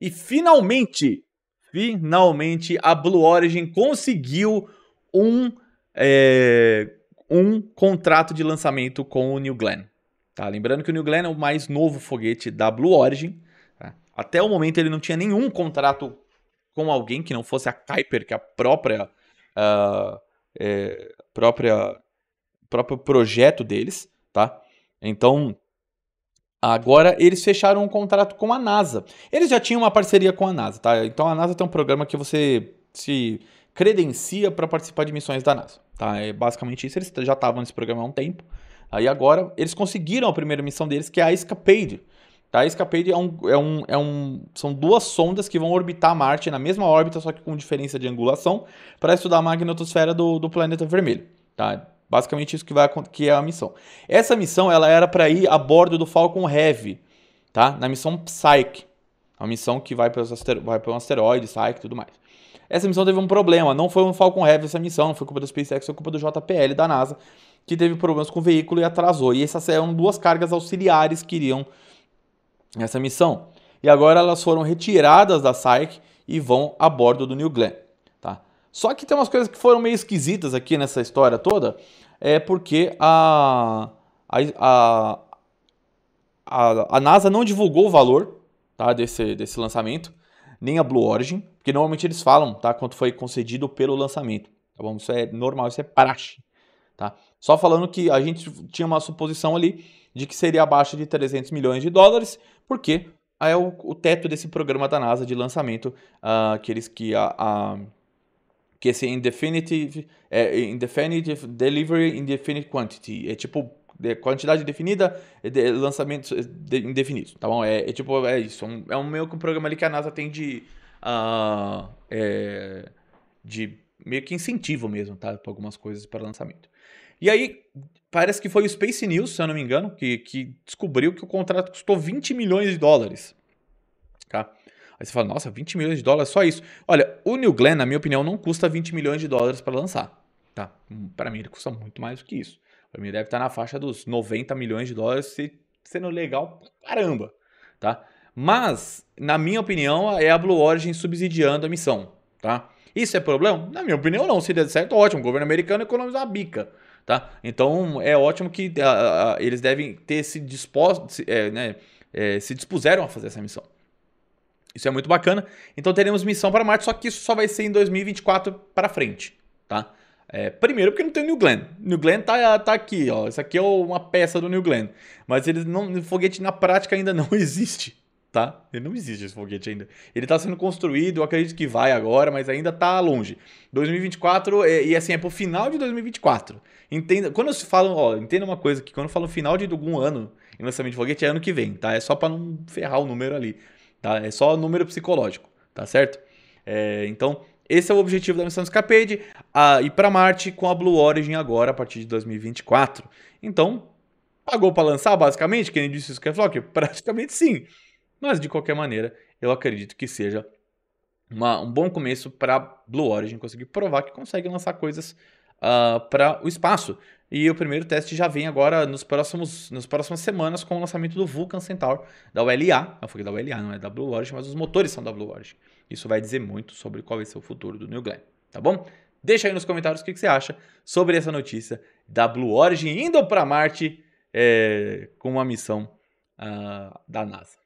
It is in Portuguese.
E finalmente, finalmente a Blue Origin conseguiu um, é, um contrato de lançamento com o New Glenn. Tá? Lembrando que o New Glenn é o mais novo foguete da Blue Origin. Tá? Até o momento ele não tinha nenhum contrato com alguém que não fosse a Kuiper, que é a própria, uh, é, própria próprio projeto deles, tá? Então Agora eles fecharam um contrato com a NASA. Eles já tinham uma parceria com a NASA, tá? Então a NASA tem um programa que você se credencia para participar de missões da NASA, tá? É basicamente isso. Eles já estavam nesse programa há um tempo. Aí agora eles conseguiram a primeira missão deles, que é a Escapade. Tá? A Escapade é um, é um, é um, são duas sondas que vão orbitar Marte na mesma órbita, só que com diferença de angulação, para estudar a magnetosfera do, do planeta vermelho. Tá? Basicamente isso que, vai, que é a missão. Essa missão ela era para ir a bordo do Falcon Heavy, tá? Na missão Psyche, é a missão que vai para um asteroide, Psyche e tudo mais. Essa missão teve um problema, não foi um Falcon Heavy essa missão, não foi culpa do SpaceX, foi culpa do JPL da NASA, que teve problemas com o veículo e atrasou. E essas eram duas cargas auxiliares que iriam nessa missão. E agora elas foram retiradas da Psyche e vão a bordo do New Glenn. Só que tem umas coisas que foram meio esquisitas aqui nessa história toda, é porque a, a, a, a, a NASA não divulgou o valor tá, desse, desse lançamento, nem a Blue Origin, porque normalmente eles falam tá, quanto foi concedido pelo lançamento. Tá bom? Isso é normal, isso é praxe. Tá? Só falando que a gente tinha uma suposição ali de que seria abaixo de 300 milhões de dólares, porque é o, o teto desse programa da NASA de lançamento, uh, ah, aqueles que a, a que esse Indefinitive, é, Indefinitive assim, é, Delivery Indefinite Quantity. É tipo de é quantidade definida, é de lançamentos indefinidos, tá bom? É, é, tipo, é isso. Um, é um meio que um programa ali que a NASA tem de. Uh, é, de meio que incentivo mesmo, tá? Para algumas coisas para lançamento. E aí, parece que foi o Space News, se eu não me engano, que, que descobriu que o contrato custou 20 milhões de dólares. Tá? Aí você fala, nossa, 20 milhões de dólares só isso. Olha, o New Glenn, na minha opinião, não custa 20 milhões de dólares para lançar. Tá? Hum, para mim, ele custa muito mais do que isso. Para mim, deve estar na faixa dos 90 milhões de dólares, se sendo legal caramba. Tá? Mas, na minha opinião, é a Blue Origin subsidiando a missão. Tá? Isso é problema? Na minha opinião, não. Se der certo, ótimo. O governo americano economiza a bica. Tá? Então, é ótimo que ah, ah, ah, eles devem ter se disposto, se, é, né, é, se dispuseram a fazer essa missão. Isso é muito bacana. Então teremos missão para Marte, só que isso só vai ser em 2024 para frente, tá? É, primeiro porque não tem o New Glenn. New Glenn tá, tá aqui, ó. Isso aqui é uma peça do New Glenn. Mas eles não, o foguete na prática ainda não existe, tá? Ele não existe esse foguete ainda. Ele está sendo construído, eu acredito que vai agora, mas ainda está longe. 2024, é, e assim, é pro final de 2024. Entenda, quando se falam, ó, entenda uma coisa, que quando falo final de algum ano em lançamento de foguete é ano que vem, tá? É só para não ferrar o número ali tá? É só número psicológico, tá certo? É, então, esse é o objetivo da missão Escapade, a ir para Marte com a Blue Origin agora, a partir de 2024. Então, pagou para lançar, basicamente, quem disse isso que é Praticamente sim. Mas, de qualquer maneira, eu acredito que seja uma, um bom começo para Blue Origin conseguir provar que consegue lançar coisas uh, ah, para o espaço. E o primeiro teste já vem agora nos próximos, nas próximas semanas com o lançamento do Vulcan Centaur da ULA. Eu é falei da ULA, não é da Blue Origin, mas os motores são da Blue Origin. Isso vai dizer muito sobre qual vai ser o futuro do New Glenn, tá bom? Deixa aí nos comentários o que, que você acha sobre essa notícia da Blue Origin indo para Marte é, com uma missão uh, da NASA.